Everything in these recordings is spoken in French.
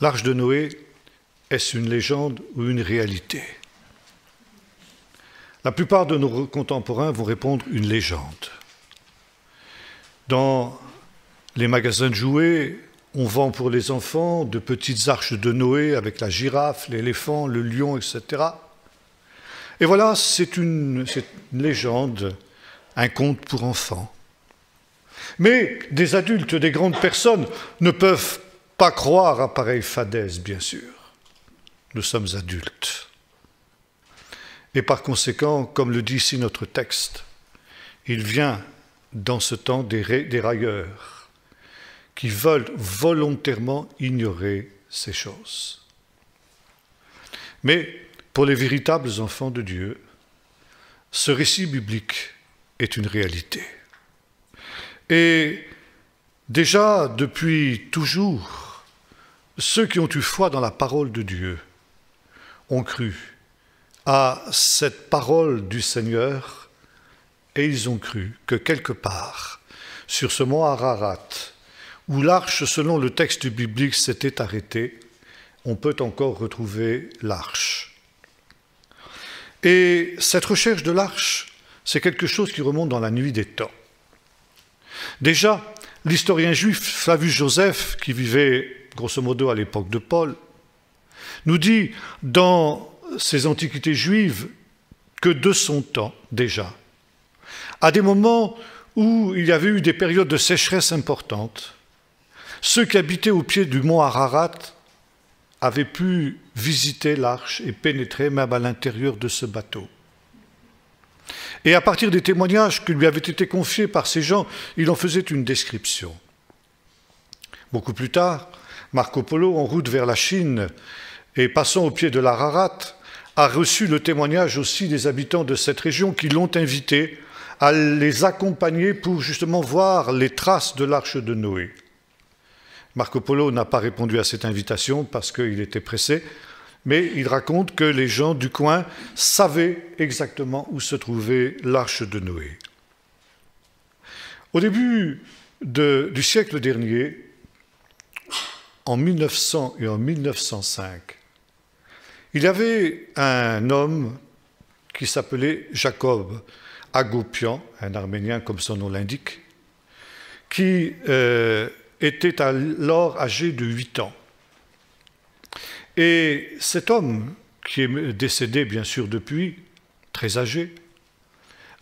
L'arche de Noé, est-ce une légende ou une réalité La plupart de nos contemporains vont répondre une légende. Dans les magasins de jouets, on vend pour les enfants de petites arches de Noé avec la girafe, l'éléphant, le lion, etc. Et voilà, c'est une, une légende, un conte pour enfants. Mais des adultes, des grandes personnes ne peuvent pas croire à pareille fadaise, bien sûr. Nous sommes adultes. Et par conséquent, comme le dit ici notre texte, il vient dans ce temps des, des railleurs qui veulent volontairement ignorer ces choses. Mais pour les véritables enfants de Dieu, ce récit biblique est une réalité. Et déjà, depuis toujours, ceux qui ont eu foi dans la parole de Dieu ont cru à cette parole du Seigneur et ils ont cru que quelque part, sur ce mont Ararat, où l'arche, selon le texte biblique, s'était arrêtée, on peut encore retrouver l'arche. Et cette recherche de l'arche, c'est quelque chose qui remonte dans la nuit des temps. Déjà, l'historien juif Flavius Joseph, qui vivait grosso modo à l'époque de Paul, nous dit dans ses antiquités juives que de son temps déjà, à des moments où il y avait eu des périodes de sécheresse importantes, ceux qui habitaient au pied du mont Ararat avaient pu visiter l'arche et pénétrer même à l'intérieur de ce bateau. Et à partir des témoignages qui lui avaient été confiés par ces gens, il en faisait une description. Beaucoup plus tard, Marco Polo, en route vers la Chine et passant au pied de la l'Ararat, a reçu le témoignage aussi des habitants de cette région qui l'ont invité à les accompagner pour justement voir les traces de l'arche de Noé. Marco Polo n'a pas répondu à cette invitation parce qu'il était pressé, mais il raconte que les gens du coin savaient exactement où se trouvait l'arche de Noé. Au début du siècle dernier, en 1900 et en 1905. Il y avait un homme qui s'appelait Jacob Agopian, un Arménien comme son nom l'indique, qui euh, était alors âgé de 8 ans. Et cet homme, qui est décédé bien sûr depuis, très âgé,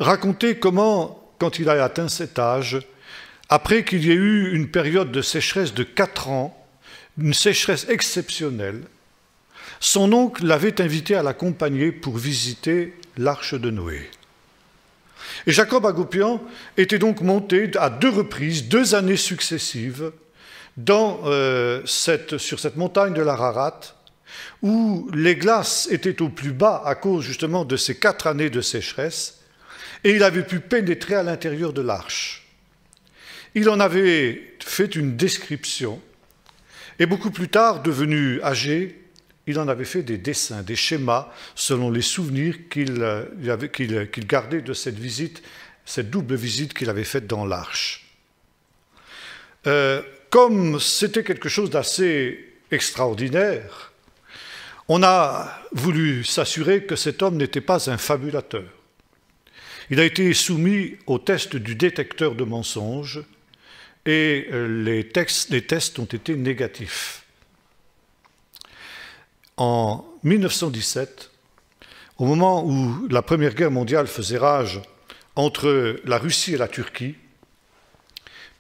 racontait comment, quand il a atteint cet âge, après qu'il y ait eu une période de sécheresse de 4 ans, une sécheresse exceptionnelle, son oncle l'avait invité à l'accompagner pour visiter l'arche de Noé. Et Jacob Agopian était donc monté à deux reprises, deux années successives, euh, sur cette montagne de la l'Ararat, où les glaces étaient au plus bas à cause justement de ces quatre années de sécheresse, et il avait pu pénétrer à l'intérieur de l'arche. Il en avait fait une description et beaucoup plus tard, devenu âgé, il en avait fait des dessins, des schémas, selon les souvenirs qu'il euh, euh, gardait de cette visite, cette double visite qu'il avait faite dans l'Arche. Euh, comme c'était quelque chose d'assez extraordinaire, on a voulu s'assurer que cet homme n'était pas un fabulateur. Il a été soumis au test du détecteur de mensonges et euh, les, tests ont été négatifs. En 1917, au moment où la Première Guerre mondiale faisait rage entre la Russie et la Turquie,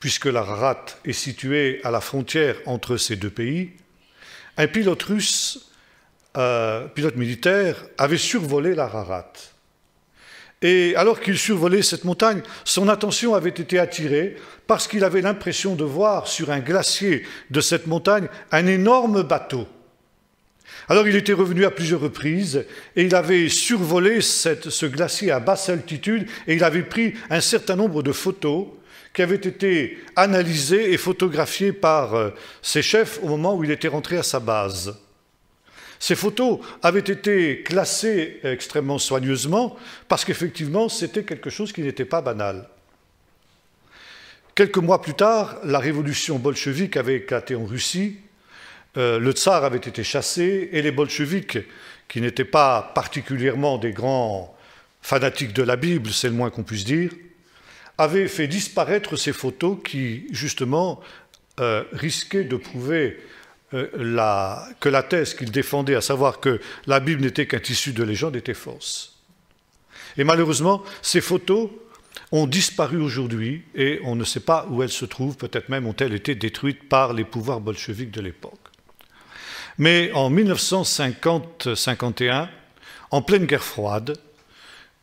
puisque la Rarat est située à la frontière entre ces deux pays, un pilote russe, euh, pilote militaire, avait survolé la Rarat. Et alors qu'il survolait cette montagne, son attention avait été attirée parce qu'il avait l'impression de voir sur un glacier de cette montagne un énorme bateau. Alors il était revenu à plusieurs reprises et il avait survolé ce glacier à basse altitude et il avait pris un certain nombre de photos qui avaient été analysées et photographiées par euh, ses chefs au moment où il était rentré à sa base. Ces photos avaient été classées extrêmement soigneusement parce qu'effectivement, c'était quelque chose qui n'était pas banal. Quelques mois plus tard, la révolution bolchevique avait éclaté en Russie, euh, le tsar avait été chassé et les bolcheviques, qui n'étaient pas particulièrement des grands fanatiques de la Bible, c'est le moins qu'on puisse dire, avaient fait disparaître ces photos qui, justement, euh, risquaient de prouver euh, que la thèse qu'il défendait, à savoir que la Bible n'était qu'un tissu de légende, était fausse. Et malheureusement, ces photos ont disparu aujourd'hui et on ne sait pas où elles se trouvent, peut-être même ont-elles été détruites par les pouvoirs bolcheviques de l'époque. Mais en 1950-51, en pleine guerre froide,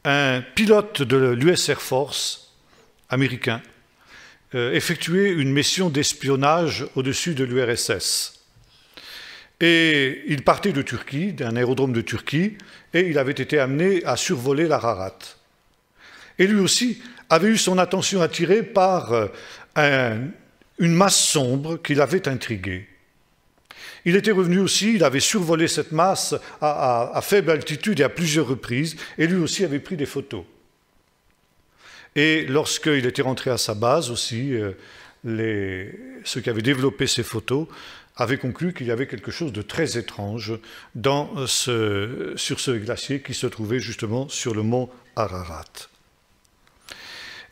un pilote de l'US Air Force américain euh, effectuait une mission d'espionnage au-dessus de l'URSS. Et il partait de Turquie, d'un aérodrome de Turquie, et il avait été amené à survoler la rarate. Et lui aussi avait eu son attention attirée par euh, une masse sombre qui l'avait intrigué. Il était revenu aussi, il avait survolé cette masse à, faible altitude et à plusieurs reprises, et lui aussi avait pris des photos. Et lorsqu'il était rentré à sa base aussi, euh, ceux qui avaient développé ces photos avait conclu qu'il y avait quelque chose de très étrange dans euh, ce, sur ce glacier qui se trouvait justement sur le mont Ararat.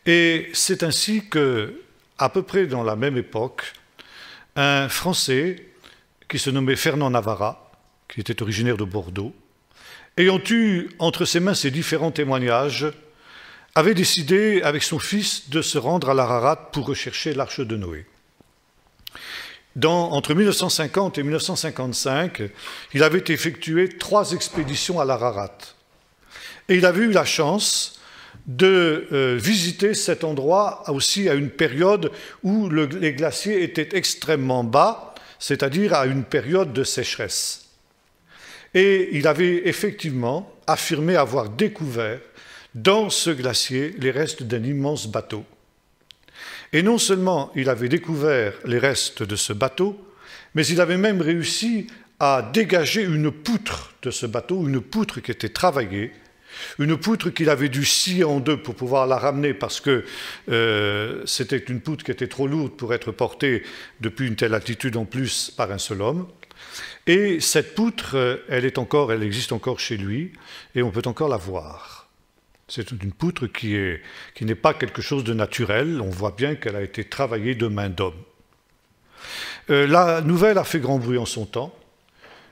Et c'est ainsi que, à peu près dans la même époque, un Français qui se nommait Fernand Navarra, qui était originaire de Bordeaux, ayant eu entre ses mains ces différents témoignages, avait décidé avec son fils de se rendre à l'Ararat pour rechercher l'arche de Noé entre 1950 et 1955, il avait effectué trois expéditions à la l'Ararat. Et il avait eu la chance de euh, visiter cet endroit aussi à une période où les glaciers étaient extrêmement bas, c'est-à-dire à une période de sécheresse. Et il avait effectivement affirmé avoir découvert dans ce glacier les restes d'un immense bateau. Et non seulement il avait découvert les restes de ce bateau, mais il avait même réussi à dégager une poutre de ce bateau, une poutre qui était travaillée, une poutre qu'il avait dû scier en deux pour pouvoir la ramener parce que euh, c'était une poutre qui était trop lourde pour être portée depuis une telle altitude en plus par un seul homme. Et cette poutre, euh, elle est encore, elle existe encore chez lui et on peut encore la voir. C'est une poutre qui n'est pas quelque chose de naturel. On voit bien qu'elle a été travaillée de main d'homme. Euh, la nouvelle a fait grand bruit en son temps.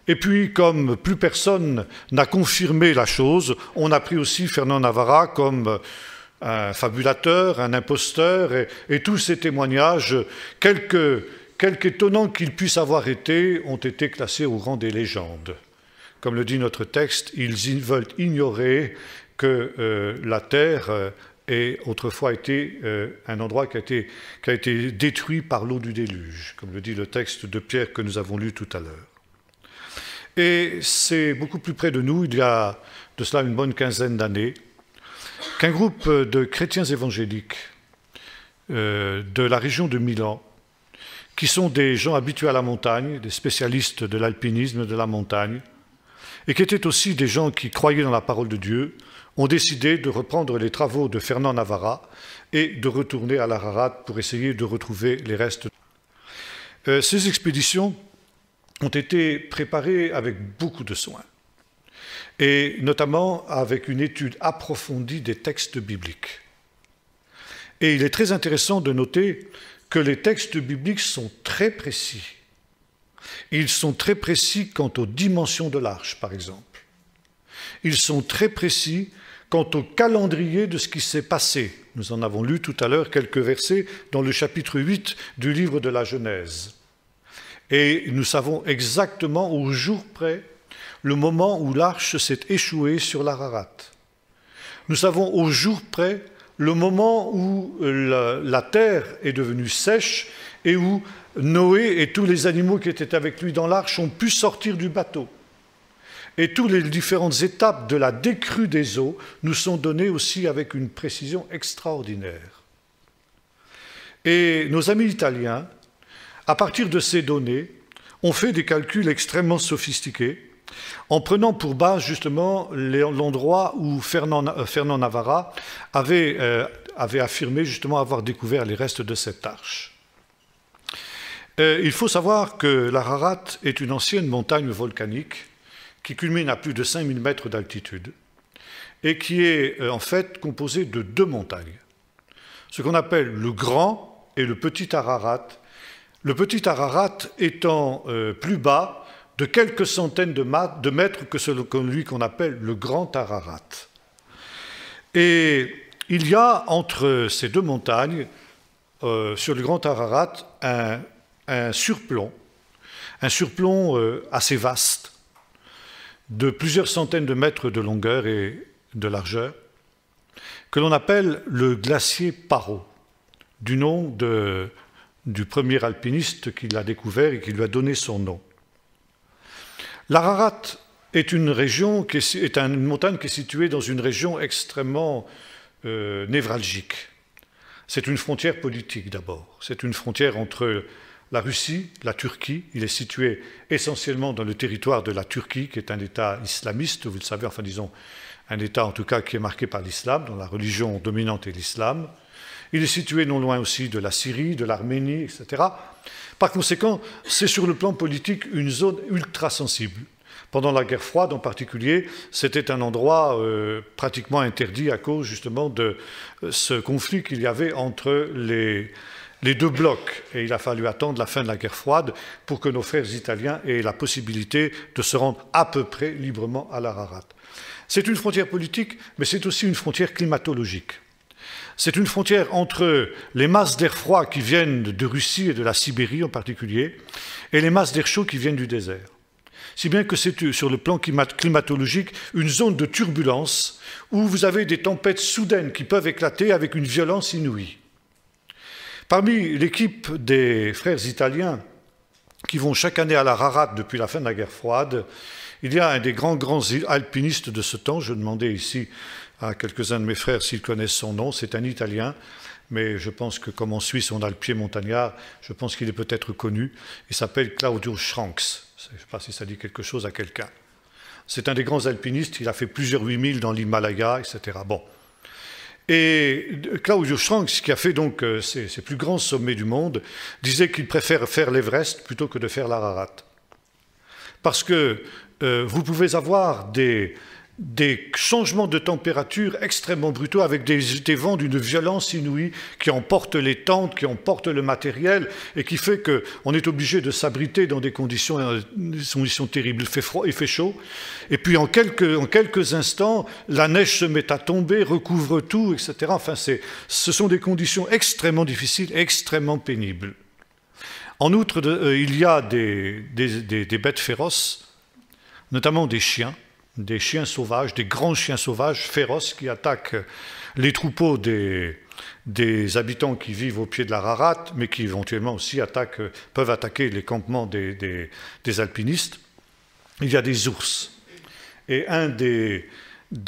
Et puis, comme plus personne n'a confirmé la chose, on a pris aussi Fernand Navarra comme euh, un fabulateur, un imposteur, et, tous ces témoignages, quelque, quelque étonnants qu'ils puissent avoir été, ont été classés au rang des légendes. Comme le dit notre texte, ils veulent ignorer que euh, la terre euh, ait autrefois été euh, un endroit qui a été, qui a été détruit par l'eau du déluge, comme le dit le texte de Pierre que nous avons lu tout à l'heure. Et c'est beaucoup plus près de nous, il y a de cela une bonne quinzaine d'années, qu'un groupe de chrétiens évangéliques de la région de Milan, qui sont des gens habitués à la montagne, des spécialistes de l'alpinisme de la montagne, et qui étaient aussi des gens qui croyaient dans la parole de Dieu, ont décidé de reprendre les travaux de Fernand Navarra et de retourner à la rarade pour essayer de retrouver les restes. Euh, ces expéditions ont été préparées avec beaucoup de soin, et notamment avec une étude approfondie des textes bibliques. Et il est très intéressant de noter que les textes bibliques sont très précis ils sont très précis quant aux dimensions de l'arche, par exemple. Ils sont très précis quant au calendrier de ce qui s'est passé. Nous en avons lu tout à l'heure quelques versets dans le chapitre 8 du livre de la Genèse. Et nous savons exactement au jour près le moment où l'arche s'est échouée sur la Rarate. Nous savons au jour près le moment où euh, la terre est devenue sèche et où Noé et tous les animaux qui étaient avec lui dans l'arche ont pu sortir du bateau. Et toutes les différentes étapes de la décrue des eaux nous sont données aussi avec une précision extraordinaire. Et nos amis italiens, à partir de ces données, ont fait des calculs extrêmement sophistiqués en prenant pour base justement l'endroit où Fernand, euh, Navarra avait, euh, avait affirmé justement avoir découvert les restes de cette arche. Euh, il faut savoir que l'Ararat est une ancienne montagne volcanique qui culmine à plus de 5000 mètres d'altitude et qui est euh, en fait composée de deux montagnes, ce qu'on appelle le Grand et le Petit Ararat. Le Petit Ararat étant euh, plus bas de quelques centaines de, mètres que celui qu'on appelle le Grand Ararat. Et il y a entre ces deux montagnes, sur le Grand Ararat, un un surplomb, un surplomb euh, assez vaste, de plusieurs centaines de mètres de longueur et de largeur, que l'on appelle le glacier Paro, du nom de, du premier alpiniste qui l'a découvert et qui lui a donné son nom. L'Ararat est une région qui est, une montagne qui est située dans une région extrêmement euh, névralgique. C'est une frontière politique d'abord. C'est une frontière entre la Russie, la Turquie, il est situé essentiellement dans le territoire de la Turquie, qui est un État islamiste, vous le savez, enfin disons, un État en tout cas qui est marqué par l'islam, dont la religion dominante est l'islam. Il est situé non loin aussi de la Syrie, de l'Arménie, etc. Par conséquent, c'est sur le plan politique une zone ultra sensible. Pendant la guerre froide en particulier, c'était un endroit euh, pratiquement interdit à cause justement de euh, ce conflit qu'il y avait entre les, les deux blocs, et il a fallu attendre la fin de la guerre froide pour que nos frères italiens aient la possibilité de se rendre à peu près librement à la Rarate. C'est une frontière politique, mais c'est aussi une frontière climatologique. C'est une frontière entre les masses d'air froid qui viennent de Russie et de la Sibérie en particulier, et les masses d'air chaud qui viennent du désert. Si bien que c'est euh, sur le plan climatologique une zone de turbulence où vous avez des tempêtes soudaines qui peuvent éclater avec une violence inouïe. Parmi l'équipe des frères italiens qui vont chaque année à la Rarate depuis la fin de la guerre froide, il y a un des grands, grands alpinistes de ce temps. Je demandais ici à quelques-uns de mes frères s'ils connaissent son nom. C'est un Italien, mais je pense que comme en Suisse on a le pied montagnard, je pense qu'il est peut-être connu. Il s'appelle Claudio Schranks. Je ne sais pas si ça dit quelque chose à quelqu'un. C'est un des grands alpinistes. Il a fait plusieurs 8000 dans l'Himalaya, etc. Bon. Et euh, Claudio Strangs, qui a fait donc euh, ses, plus grands sommets du monde, disait qu'il préfère faire l'Everest plutôt que de faire la l'Ararat. Parce que euh, vous pouvez avoir des, des changements de température extrêmement brutaux avec des, vents d'une violence inouïe qui emportent les tentes, qui emportent le matériel et qui fait qu'on est obligé de s'abriter dans des conditions, euh, conditions terribles. Il fait froid, il fait chaud. Et puis en quelques, instants, la neige se met à tomber, recouvre tout, etc. ce sont des conditions extrêmement difficiles, et extrêmement pénibles. En outre, euh, il y a des bêtes féroces, notamment des chiens des chiens sauvages, des grands chiens sauvages féroces qui attaquent les troupeaux des, des habitants qui vivent au pied de la rarate, mais qui éventuellement aussi attaquent, peuvent attaquer les campements des, alpinistes. Il y a des ours. Et un des,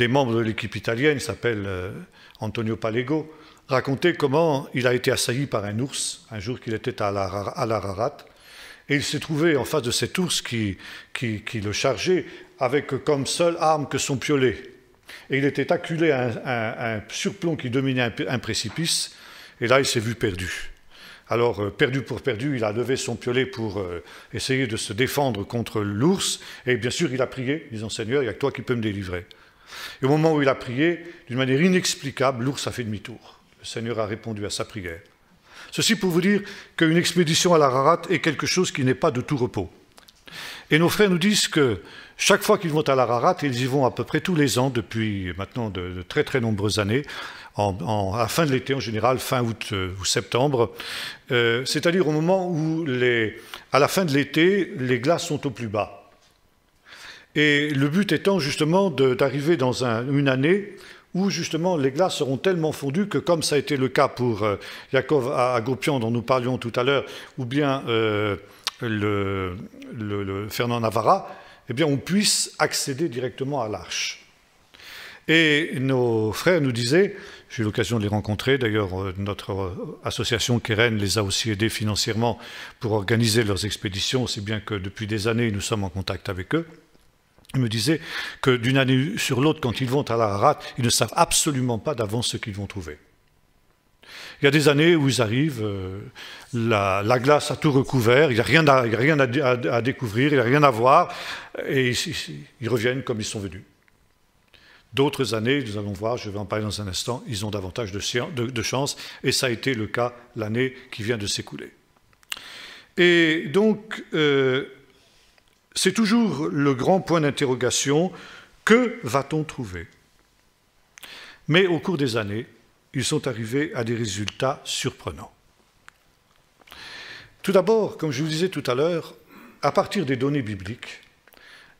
membres de l'équipe italienne, s'appelle euh, Antonio Palego, racontait comment il a été assailli par un ours un jour qu'il était à la rarate, et il s'est trouvé en face de cet ours qui, le chargeait, avec comme seule arme que son piolet. Et il était acculé à un, surplomb qui dominait un, précipice, et là il s'est vu perdu. Alors, euh, perdu pour perdu, il a levé son piolet pour euh, essayer de se défendre contre l'ours, et bien sûr il a prié, disant Seigneur, il n'y a que toi qui peux me délivrer. Et au moment où il a prié, d'une manière inexplicable, l'ours a fait demi-tour. Le Seigneur a répondu à sa prière. Ceci pour vous dire qu'une expédition à la Rarate est quelque chose qui n'est pas de tout repos. Et nos frères nous disent que chaque fois qu'ils vont à la Rarate, ils y vont à peu près tous les ans depuis maintenant de, très très nombreuses années, à la fin de l'été en général, fin août euh, ou septembre, euh, c'est-à-dire au moment où, à la fin de l'été, les glaces sont au plus bas. Et le but étant justement d'arriver dans une année où justement les glaces seront tellement fondues que comme ça a été le cas pour Jacob euh, Yakov Agopian dont nous parlions tout à l'heure, ou bien euh, le, Fernand Navarra, eh bien on puisse accéder directement à l'arche. Et nos frères nous disaient, j'ai eu l'occasion de les rencontrer, d'ailleurs euh, notre association Keren les a aussi aidés financièrement pour organiser leurs expéditions, si bien que depuis des années nous sommes en contact avec eux, il me disait que d'une année sur l'autre, quand ils vont à la Harat, ils ne savent absolument pas d'avance ce qu'ils vont trouver. Il y a des années où ils arrivent, euh, la, glace a tout recouvert, il n'y a rien, à, découvrir, il n'y a rien à voir, et ils, reviennent comme ils sont venus. D'autres années, nous allons voir, je vais en parler dans un instant, ils ont davantage de, chance, et ça a été le cas l'année qui vient de s'écouler. Et donc, euh, c'est toujours le grand point d'interrogation, que va-t-on trouver Mais au cours des années, ils sont arrivés à des résultats surprenants. Tout d'abord, comme je vous disais tout à l'heure, à partir des données bibliques,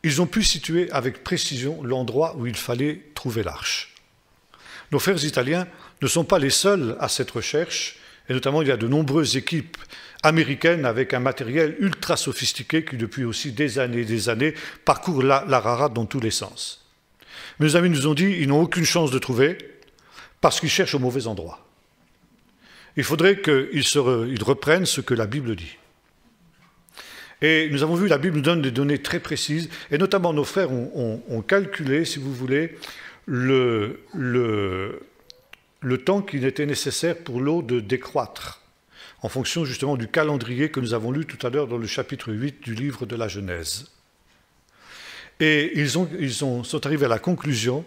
ils ont pu situer avec précision l'endroit où il fallait trouver l'arche. Nos frères italiens ne sont pas les seuls à cette recherche, et notamment, il y a de nombreuses équipes américaines avec un matériel ultra sophistiqué qui, depuis aussi des années et des années, parcourt la, Rara dans tous les sens. Mes amis nous ont dit ils n'ont aucune chance de trouver parce qu'ils cherchent au mauvais endroit. Il faudrait qu'ils reprennent ce que la Bible dit. Et nous avons vu, la Bible nous donne des données très précises, et notamment nos frères ont, calculé, si vous voulez, le, le temps qu'il était nécessaire pour l'eau de décroître, en fonction justement du calendrier que nous avons lu tout à l'heure dans le chapitre 8 du livre de la Genèse. Et ils, ont, ils sont arrivés à la conclusion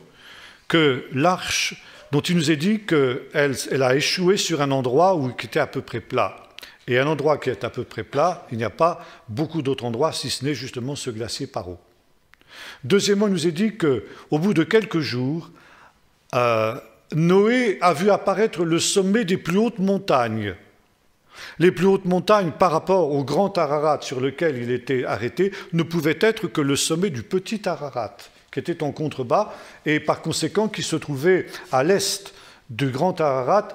que l'arche, dont il nous est dit qu'elle elle a échoué sur un endroit où, qui était à peu près plat, et un endroit qui est à peu près plat, il n'y a pas beaucoup d'autres endroits, si ce n'est justement ce glacier par eau. Deuxièmement, il nous est dit qu'au bout de quelques jours, euh, Noé a vu apparaître le sommet des plus hautes montagnes. Les plus hautes montagnes par rapport au grand Ararat sur lequel il était arrêté ne pouvaient être que le sommet du petit Ararat, qui était en contrebas et par conséquent qui se trouvait à l'est du grand Ararat.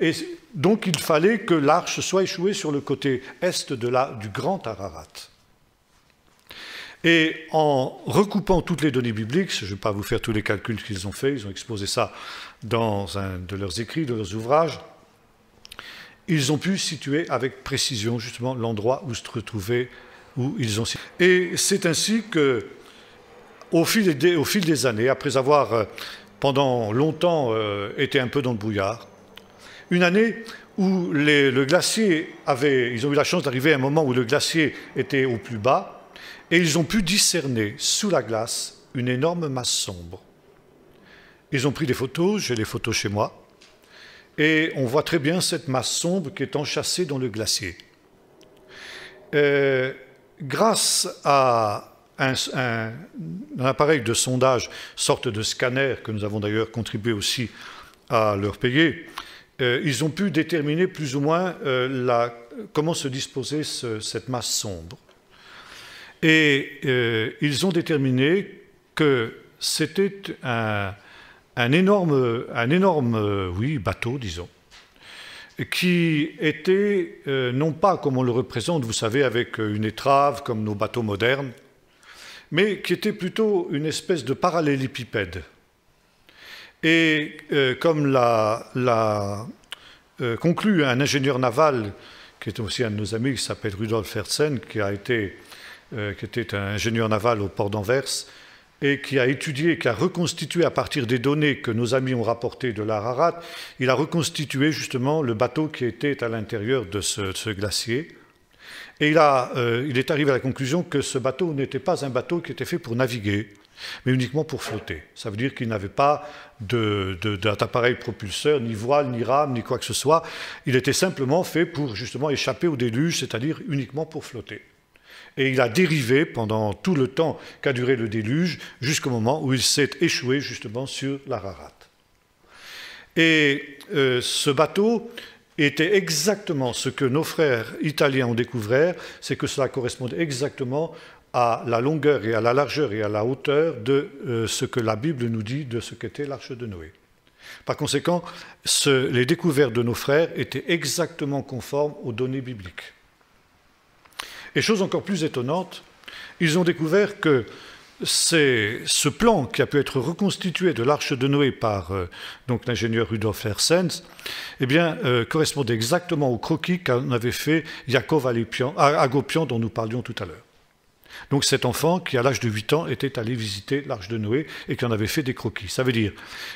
Et donc il fallait que l'arche soit échouée sur le côté est de la, du grand Ararat. Et en recoupant toutes les données bibliques, je ne vais pas vous faire tous les calculs qu'ils ont faits, ils ont exposé ça dans un de leurs écrits, de leurs ouvrages, ils ont pu situer avec précision justement l'endroit où se retrouvait où ils ont situé. Et c'est ainsi que, au fil, des, au fil des années, après avoir euh, pendant longtemps euh, été un peu dans le brouillard, une année où le glacier avait, ils ont eu la chance d'arriver à un moment où le glacier était au plus bas, et ils ont pu discerner sous la glace une énorme masse sombre. Ils ont pris des photos, j'ai les photos chez moi, et on voit très bien cette masse sombre qui est enchâssée dans le glacier. Euh, grâce à un, appareil de sondage, sorte de scanner, que nous avons d'ailleurs contribué aussi à leur payer, euh, ils ont pu déterminer plus ou moins euh, la, comment se disposait cette masse sombre. Et ils ont déterminé que c'était un, un énorme, un énorme euh, oui, bateau, disons, qui était euh, non pas comme on le représente, vous savez, avec euh, une étrave comme nos bateaux modernes, mais qui était plutôt une espèce de parallélépipède. Et comme l'a conclu un ingénieur naval, qui est aussi un de nos amis, qui s'appelle Rudolf Herzen, qui, a été, qui était un ingénieur naval au port d'Anvers, et qui a étudié, qui a reconstitué à partir des données que nos amis ont rapportées de l'Ararat, il a reconstitué justement le bateau qui était à l'intérieur de ce, glacier. Et il, euh, il est arrivé à la conclusion que ce bateau n'était pas un bateau qui était fait pour naviguer, mais uniquement pour flotter. Ça veut dire qu'il n'avait pas d'appareil propulseur, ni voile, ni rame, ni quoi que ce soit. Il était simplement fait pour justement échapper au déluge, c'est-à-dire uniquement pour flotter et il a dérivé pendant tout le temps qu'a duré le déluge, jusqu'au moment où il s'est échoué justement sur l'Ararat. Et euh, ce bateau était exactement ce que nos frères italiens ont découvert, c'est que cela correspondait exactement à la longueur et à la largeur et à la hauteur de euh, ce que la Bible nous dit de ce qu'était l'arche de Noé. Par conséquent, les découvertes de nos frères étaient exactement conformes aux données bibliques. Et chose encore plus étonnante, ils ont découvert que ce plan qui a pu être reconstitué de l'arche de Noé par euh, l'ingénieur Rudolf Hersens, eh bien, euh, correspondait exactement au croquis qu'en avait fait Jacob Agopian dont nous parlions tout à l'heure. Donc cet enfant qui, à l'âge de 8 ans, était allé visiter l'arche de Noé et qui en avait fait des croquis. Ça veut dire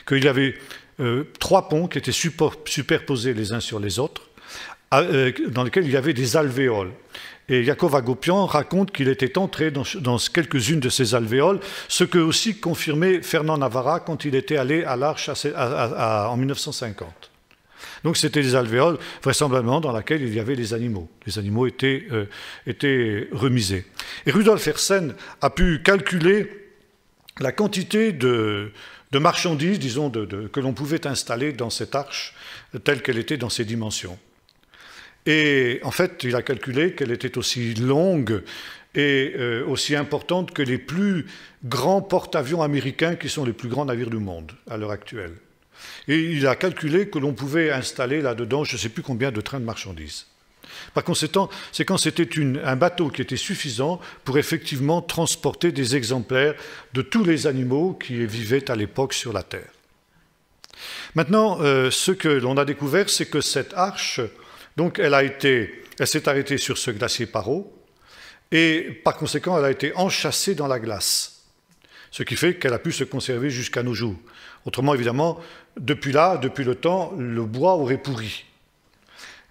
qu'il y avait euh, trois ponts qui étaient superposés les uns sur les autres, ah, euh, dans lequel il y avait des alvéoles. Et Yakov Agopian raconte qu'il était entré dans, quelques-unes de ces alvéoles, ce que aussi confirmait Fernand Navarra quand il était allé à l'Arche en 1950. Donc c'était des alvéoles, vraisemblablement, dans lesquelles il y avait des animaux. Les animaux étaient, euh, étaient remisés. Et Rudolf Hersen a pu calculer la quantité de, marchandises, disons, que l'on pouvait installer dans cette arche telle qu'elle était dans ses dimensions. Et en fait, il a calculé qu'elle était aussi longue et euh, aussi importante que les plus grands porte-avions américains qui sont les plus grands navires du monde à l'heure actuelle. Et il a calculé que l'on pouvait installer là-dedans je ne sais plus combien de trains de marchandises. Par conséquent, c'est quand c'était un bateau qui était suffisant pour effectivement transporter des exemplaires de tous les animaux qui vivaient à l'époque sur la Terre. Maintenant, euh, ce que l'on a découvert, c'est que cette arche donc elle a été, elle s'est arrêtée sur ce glacier Paro, et par conséquent elle a été enchâssée dans la glace, ce qui fait qu'elle a pu se conserver jusqu'à nos jours. Autrement évidemment, depuis là, depuis le temps, le bois aurait pourri.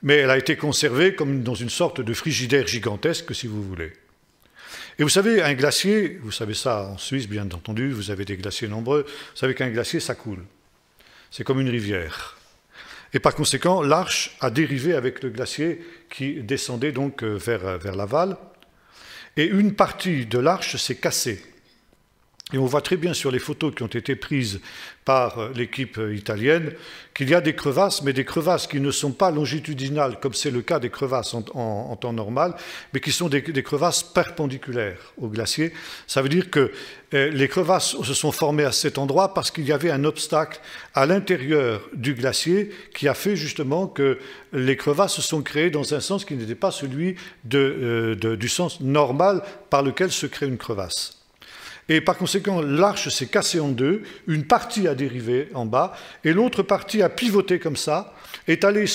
Mais elle a été conservée comme dans une sorte de frigidaire gigantesque, si vous voulez. Et vous savez, un glacier, vous savez ça en Suisse, bien entendu, vous avez des glaciers nombreux, vous savez qu'un glacier, ça coule. C'est comme une rivière. Et par conséquent, l'arche a dérivé avec le glacier qui descendait donc euh, vers, euh, vers l'aval. Et une partie de l'arche s'est cassée. Et on voit très bien sur les photos qui ont été prises par euh, l'équipe euh, italienne qu'il y a des crevasses, mais des crevasses qui ne sont pas longitudinales, comme c'est le cas des crevasses en, temps normal, mais qui sont des, crevasses perpendiculaires au glacier. Ça veut dire que euh, les crevasses se sont formées à cet endroit parce qu'il y avait un obstacle à l'intérieur du glacier qui a fait justement que les crevasses se sont créées dans un sens qui n'était pas celui du sens normal par lequel se crée une crevasse. Et par conséquent, l'arche s'est cassée en deux, une partie a dérivé en bas, et l'autre partie a pivoté comme ça, est allée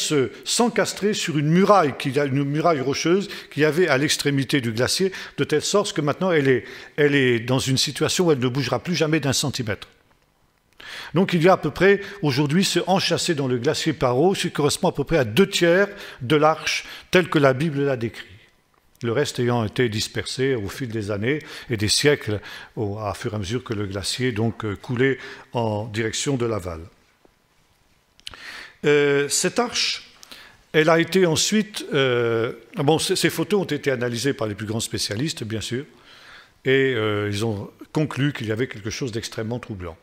s'encastrer sur une muraille, une muraille rocheuse qu'il y avait à l'extrémité du glacier, de telle sorte que maintenant elle est, elle est dans une situation où elle ne bougera plus jamais d'un centimètre. Donc il y a à peu près, aujourd'hui, se enchâssé dans le glacier par eau, ce qui correspond à peu près à deux tiers de l'arche telle que la Bible l'a décrit le reste ayant été dispersé au fil des années et des siècles, à fur et à mesure que le glacier donc euh, coulait en direction de l'aval. Euh, cette arche, elle a été ensuite. Euh, ah bon, ces photos ont été analysées par les plus grands spécialistes, bien sûr, et ils ont conclu qu'il y avait quelque chose d'extrêmement troublant.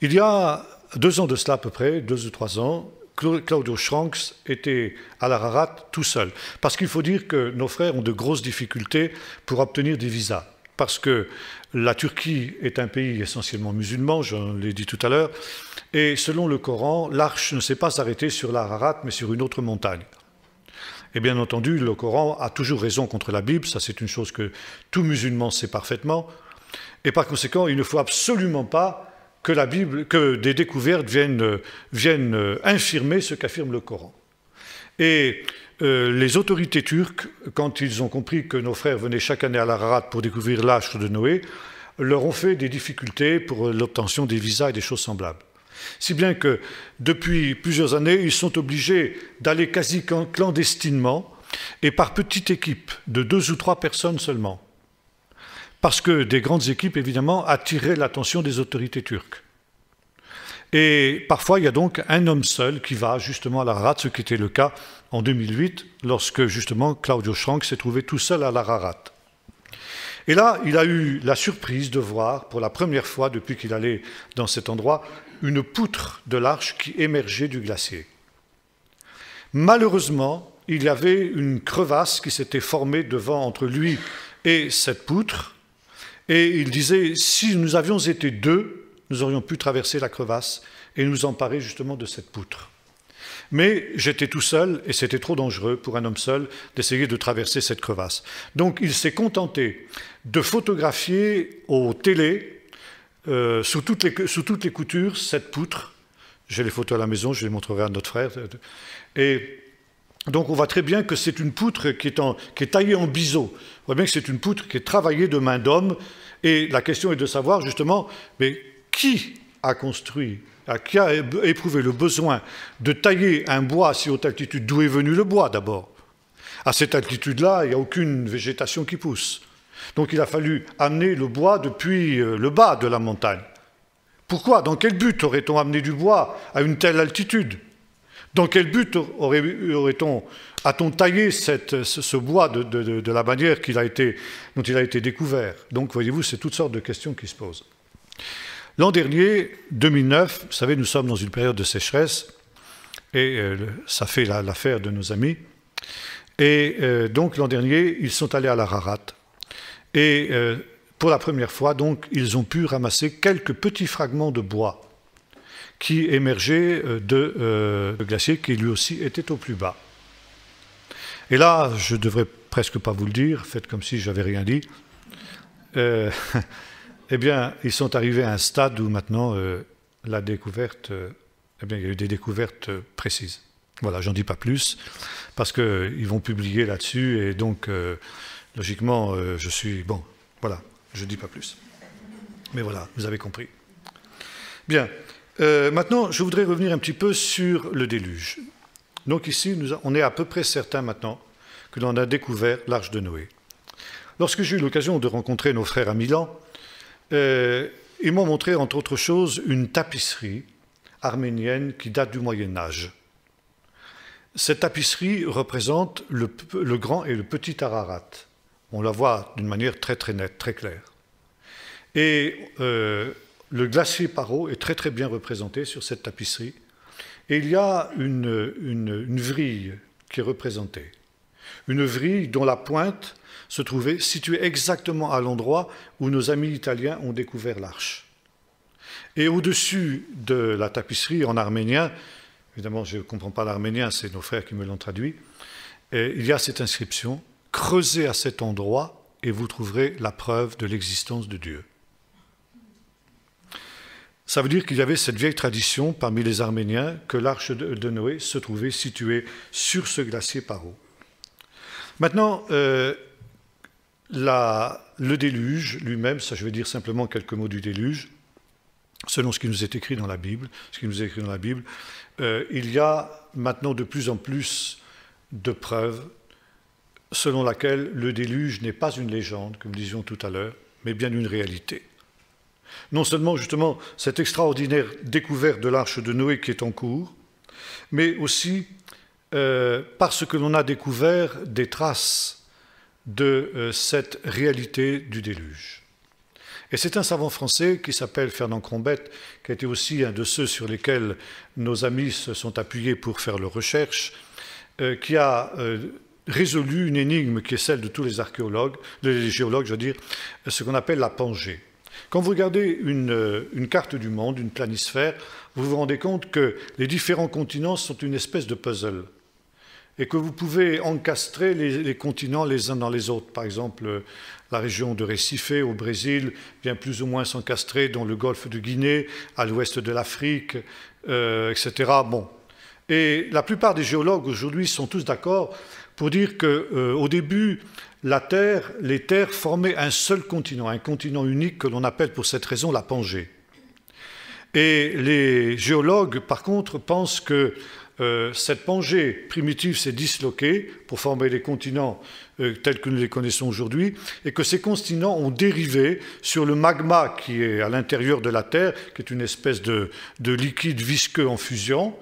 Il y a deux ans de cela à peu près, deux ou trois ans, Claudio Schranks était à la l'Ararat tout seul. Parce qu'il faut dire que nos frères ont de grosses difficultés pour obtenir des visas. Parce que la Turquie est un pays essentiellement musulman, je l'ai dit tout à l'heure, et selon le Coran, l'arche ne s'est pas arrêtée sur la l'Ararat, mais sur une autre montagne. Et bien entendu, le Coran a toujours raison contre la Bible, ça c'est une chose que tout musulman sait parfaitement, et par conséquent, il ne faut absolument pas que, la Bible, que des découvertes viennent, euh, infirmer ce qu'affirme le Coran. Et euh, les autorités turques, quand ils ont compris que nos frères venaient chaque année à l'Ararat pour découvrir l'arche de Noé, leur ont fait des difficultés pour euh, l'obtention des visas et des choses semblables. Si bien que depuis plusieurs années, ils sont obligés d'aller quasi clandestinement et par petite équipe de deux ou trois personnes seulement parce que des grandes équipes, évidemment, attiraient l'attention des autorités turques. Et parfois, il y a donc un homme seul qui va justement à l'Ararat, ce qui était le cas en 2008, lorsque justement Claudio Schrank s'est trouvé tout seul à la l'Ararat. Et là, il a eu la surprise de voir, pour la première fois depuis qu'il allait dans cet endroit, une poutre de l'arche qui émergeait du glacier. Malheureusement, il y avait une crevasse qui s'était formée devant entre lui et cette poutre, et il disait, si nous avions été deux, nous aurions pu traverser la crevasse et nous emparer justement de cette poutre. Mais j'étais tout seul et c'était trop dangereux pour un homme seul d'essayer de traverser cette crevasse. Donc il s'est contenté de photographier au télé, euh, sous, toutes les, sous toutes les coutures, cette poutre. J'ai les photos à la maison, je les montrerai à notre frère. Et donc on voit très bien que c'est une poutre qui est, taillée en biseau. On voit bien que c'est une poutre qui est travaillée de main d'homme. Et la question est de savoir justement, mais qui a construit, qui a éprouvé le besoin de tailler un bois à si haute altitude D'où est venu le bois d'abord À cette altitude-là, il n'y a aucune végétation qui pousse. Donc il a fallu amener le bois depuis euh, le bas de la montagne. Pourquoi Dans quel but aurait-on amené du bois à une telle altitude dans quel but aurait-on, a-t-on taillé ce, bois de, la manière a été, dont il a été découvert Donc, voyez-vous, c'est toutes sortes de questions qui se posent. L'an dernier, 2009, vous savez, nous sommes dans une période de sécheresse, et euh, ça fait l'affaire de nos amis. Et euh, donc, l'an dernier, ils sont allés à la Rarate. Et euh, pour la première fois, donc, ils ont pu ramasser quelques petits fragments de bois qui émergeait euh, euh, de, glaciers qui lui aussi était au plus bas. Et là, je ne devrais presque pas vous le dire, faites comme si j'avais rien dit. Euh, eh bien, ils sont arrivés à un stade où maintenant la découverte, eh bien, il y a eu des découvertes précises. Voilà, j'en dis pas plus, parce qu'ils vont publier là-dessus, et donc, logiquement, je suis... Bon, voilà, je ne dis pas plus. Mais voilà, vous avez compris. Bien. Euh, maintenant, je voudrais revenir un petit peu sur le déluge. Donc ici, on est à peu près certain maintenant que l'on a découvert l'arche de Noé. Lorsque j'ai eu l'occasion de rencontrer nos frères à Milan, euh, ils m'ont montré, entre autres choses, une tapisserie arménienne qui date du Moyen Âge. Cette tapisserie représente le, grand et le petit Ararat. On la voit d'une manière très très nette, très claire. Et euh, le glacier Paro est très très bien représenté sur cette tapisserie. Et il y a une, vrille qui est représentée. Une vrille dont la pointe se trouvait située exactement à l'endroit où nos amis italiens ont découvert l'arche. Et au-dessus de la tapisserie, en arménien, évidemment je ne comprends pas l'arménien, c'est nos frères qui me l'ont traduit, il y a cette inscription, creusez à cet endroit et vous trouverez la preuve de l'existence de Dieu. Ça veut dire qu'il y avait cette vieille tradition parmi les Arméniens que l'arche de Noé se trouvait située sur ce glacier paro. Maintenant, euh, le déluge lui-même, ça je vais dire simplement quelques mots du déluge, selon ce qui nous est écrit dans la Bible, ce qui nous est écrit dans la Bible, euh, il y a maintenant de plus en plus de preuves selon laquelle le déluge n'est pas une légende, comme nous disions tout à l'heure, mais bien une réalité non seulement justement cette extraordinaire découverte de l'arche de Noé qui est en cours, mais aussi euh, parce que l'on a découvert des traces de euh, cette réalité du déluge. Et c'est un savant français qui s'appelle Fernand Crombette, qui a été aussi un de ceux sur lesquels nos amis se sont appuyés pour faire leurs recherches, euh, qui a résolu une énigme qui est celle de tous les archéologues, les géologues, je veux dire, ce qu'on appelle la Pangée. Quand vous regardez euh, une, carte du monde, une planisphère, vous vous rendez compte que les différents continents sont une espèce de puzzle et que vous pouvez encastrer les, continents les uns dans les autres. Par exemple, euh, la région de Recife au Brésil vient plus ou moins s'encastrer dans le golfe de Guinée, à l'ouest de l'Afrique, euh, etc. Bon. Et la plupart des géologues aujourd'hui sont tous d'accord pour dire que euh, au début, la Terre, les terres formaient un seul continent, un continent unique que l'on appelle pour cette raison la Pangée. Et les géologues, par contre, pensent que euh, cette Pangée primitive s'est disloquée pour former les continents euh, tels que nous les connaissons aujourd'hui, et que ces continents ont dérivé sur le magma qui est à l'intérieur de la Terre, qui est une espèce de, liquide visqueux en fusion,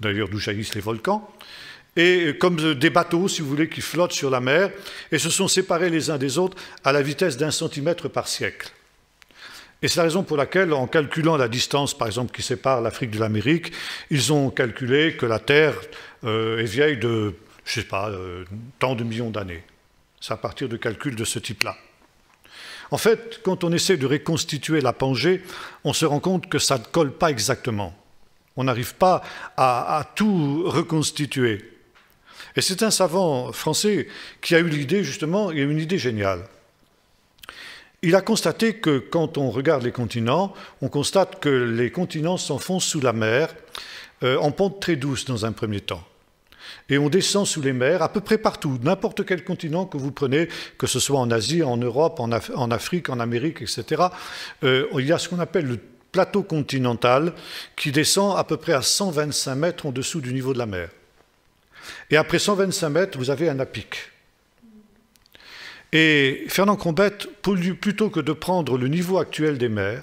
d'ailleurs d'où jaillissent les volcans et euh, comme euh, des bateaux, si vous voulez, qui flottent sur la mer, et se sont séparés les uns des autres à la vitesse d'un centimètre par siècle. Et c'est la raison pour laquelle, en calculant la distance, par exemple, qui sépare l'Afrique de l'Amérique, ils ont calculé que la Terre euh, est vieille de, je ne sais pas, tant de millions d'années. C'est à partir de calculs de ce type-là. En fait, quand on essaie de reconstituer la Pangée, on se rend compte que ça ne colle pas exactement. On n'arrive pas à, à tout reconstituer. Et c'est un savant français qui a eu l'idée, justement, il a eu une idée géniale. Il a constaté que quand on regarde les continents, on constate que les continents s'enfoncent sous la mer euh, en pente très douce dans un premier temps. Et on descend sous les mers à peu près partout, n'importe quel continent que vous prenez, que ce soit en Asie, en Europe, en, Afrique, en Amérique, etc. Euh, il y a ce qu'on appelle le plateau continental qui descend à peu près à 125 mètres en dessous du niveau de la mer. Et après 125 mètres, vous avez un apic. Et Fernand Combette, plutôt que de prendre le niveau actuel des mers,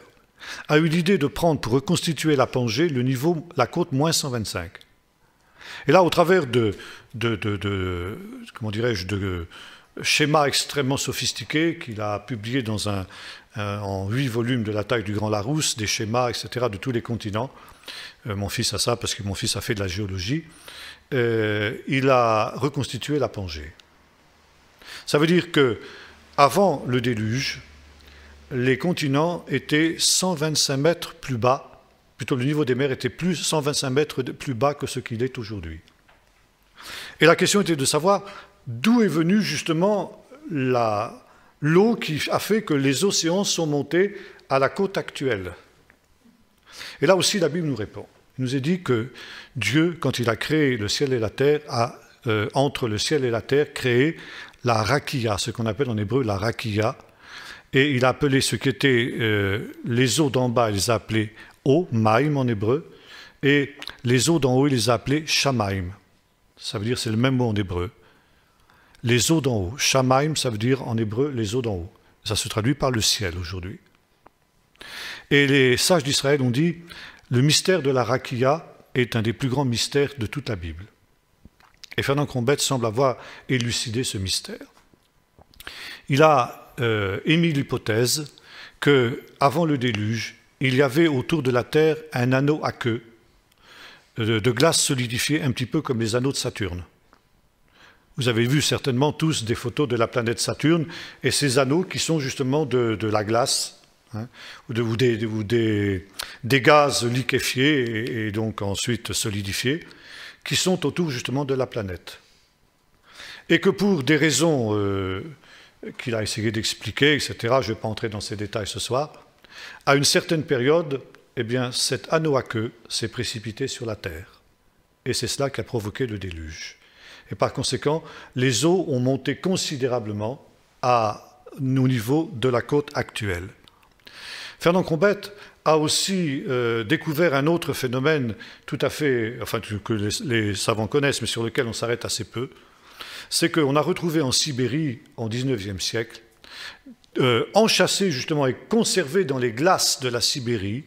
a eu l'idée de prendre pour reconstituer la Pangée le niveau, la côte moins 125. Et là, au travers de, comment dirais-je, de schémas extrêmement sophistiqués qu'il a publiés dans un, en huit volumes de la taille du Grand Larousse, des schémas, etc., de tous les continents. Euh, mon fils a ça parce que mon fils a fait de la géologie. Euh, il a reconstitué la Pangée. Ça veut dire que avant le déluge, les continents étaient 125 mètres plus bas, plutôt le niveau des mers était plus 125 mètres plus bas que ce qu'il est aujourd'hui. Et la question était de savoir d'où est venue justement l'eau qui a fait que les océans sont montés à la côte actuelle. Et là aussi, la Bible nous répond. Il nous est dit que Dieu, quand il a créé le ciel et la terre, a, euh, entre le ciel et la terre, créé la rakia, ce qu'on appelle en hébreu la rakia. Et il a appelé ce qui était euh, les eaux d'en bas, il les a appelées eau, maïm en hébreu, et les eaux d'en haut, il les a appelées shamaim. Ça veut dire, c'est le même mot en hébreu. Les eaux d'en haut. Shamaim, ça veut dire en hébreu les eaux d'en haut. Ça se traduit par le ciel aujourd'hui. Et les sages d'Israël ont dit le mystère de la rakia est un des plus grands mystères de toute la Bible. Et Fernand Crombette semble avoir élucidé ce mystère. Il a euh, émis l'hypothèse que, avant le déluge, il y avait autour de la Terre un anneau à queue euh, de glace solidifiée, un petit peu comme les anneaux de Saturne. Vous avez vu certainement tous des photos de la planète Saturne et ces anneaux qui sont justement de la glace ou, des, des, gaz liquéfiés et, donc ensuite solidifiés, qui sont autour justement de la planète. Et que pour des raisons euh, qu'il a essayé d'expliquer, etc., je ne vais pas entrer dans ces détails ce soir, à une certaine période, eh bien, cet anneau à queue s'est précipité sur la Terre. Et c'est cela qui a provoqué le déluge. Et par conséquent, les eaux ont monté considérablement à, au niveau de la côte actuelle. Fernand Combette a aussi euh, découvert un autre phénomène tout à fait, enfin que les, savants connaissent, mais sur lequel on s'arrête assez peu, c'est qu'on a retrouvé en Sibérie, en 19e siècle, euh, justement et conservés dans les glaces de la Sibérie,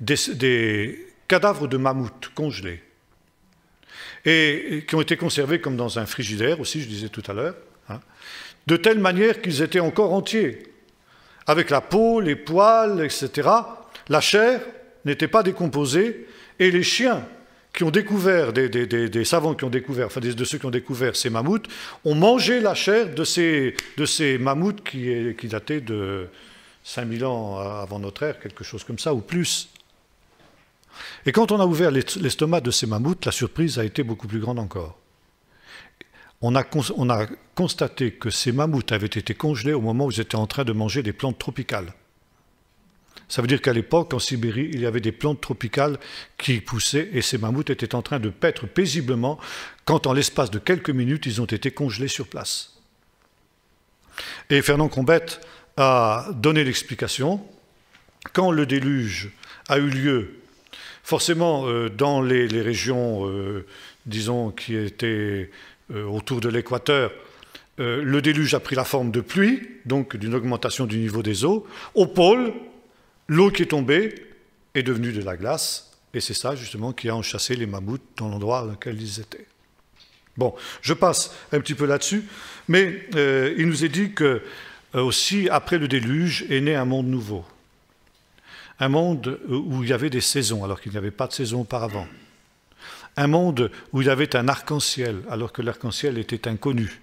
des, cadavres de mammouths congelés, et, qui ont été conservés comme dans un frigidaire aussi, je disais tout à l'heure, hein, de telle manière qu'ils étaient encore entiers avec la peau, les poils, etc., la chair n'était pas décomposée, et les chiens qui ont découvert, des, savants qui ont découvert, enfin de ceux qui ont découvert ces mammouths, ont mangé la chair de ces, mammouths qui, qui dataient de 5000 ans avant notre ère, quelque chose comme ça, ou plus. Et quand on a ouvert l'estomac de ces mammouths, la surprise a été beaucoup plus grande encore on a, constaté que ces mammouths avaient été congelés au moment où ils étaient en train de manger des plantes tropicales. Ça veut dire qu'à l'époque, en Sibérie, il y avait des plantes tropicales qui poussaient et ces mammouths étaient en train de paître paisiblement quand, en l'espace de quelques minutes, ils ont été congelés sur place. Et Fernand Combette a donné l'explication. Quand le déluge a eu lieu, forcément, euh, dans les, régions, euh, disons, qui étaient euh, autour de l'équateur, euh, le déluge a pris la forme de pluie, donc d'une augmentation du niveau des eaux. Au pôle, l'eau qui est tombée est devenue de la glace, et c'est ça justement qui a enchassé les mammouths dans l'endroit dans lequel ils étaient. Bon, je passe un petit peu là-dessus, mais euh, il nous est dit que aussi après le déluge est né un monde nouveau, un monde où il y avait des saisons alors qu'il n'y avait pas de saisons auparavant un monde où il y avait un arc-en-ciel, alors que l'arc-en-ciel était inconnu.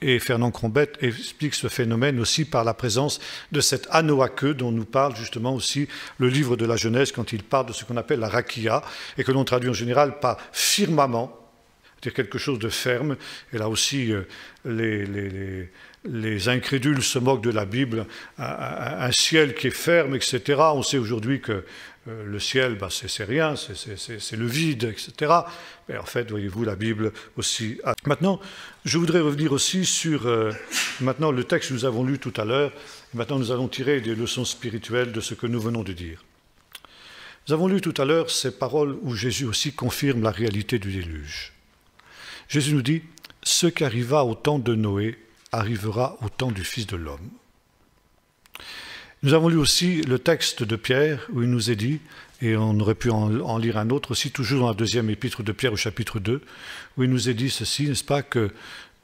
Et Fernand Crombette explique ce phénomène aussi par la présence de cet anneau à queue dont nous parle justement aussi le livre de la Genèse quand il parle de ce qu'on appelle la rakia et que l'on traduit en général par firmament, c'est-à-dire quelque chose de ferme. Et là aussi, euh, les incrédules se moquent de la Bible, un, ciel qui est ferme, etc. On sait aujourd'hui que euh, le ciel, bah, c'est rien, c'est le vide, etc. Mais en fait, voyez-vous, la Bible aussi. Maintenant, je voudrais revenir aussi sur euh, maintenant le texte que nous avons lu tout à l'heure. Maintenant, nous allons tirer des leçons spirituelles de ce que nous venons de dire. Nous avons lu tout à l'heure ces paroles où Jésus aussi confirme la réalité du déluge. Jésus nous dit, ce qui arriva au temps de Noé arrivera au temps du Fils de l'homme. Nous avons lu aussi le texte de Pierre où il nous est dit, et on aurait pu en, lire un autre aussi, toujours dans la deuxième épître de Pierre au chapitre 2, où il nous est dit ceci, n'est-ce pas, que